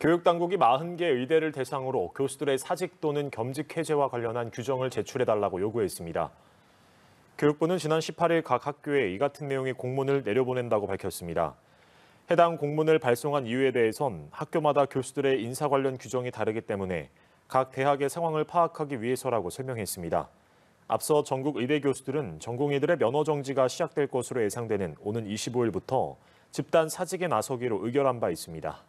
교육당국이 40개 의대를 대상으로 교수들의 사직 또는 겸직 해제와 관련한 규정을 제출해달라고 요구했습니다. 교육부는 지난 18일 각 학교에 이 같은 내용의 공문을 내려보낸다고 밝혔습니다. 해당 공문을 발송한 이유에 대해선 학교마다 교수들의 인사 관련 규정이 다르기 때문에 각 대학의 상황을 파악하기 위해서라고 설명했습니다. 앞서 전국 의대 교수들은 전공의들의 면허 정지가 시작될 것으로 예상되는 오는 25일부터 집단 사직에 나서기로 의결한 바 있습니다.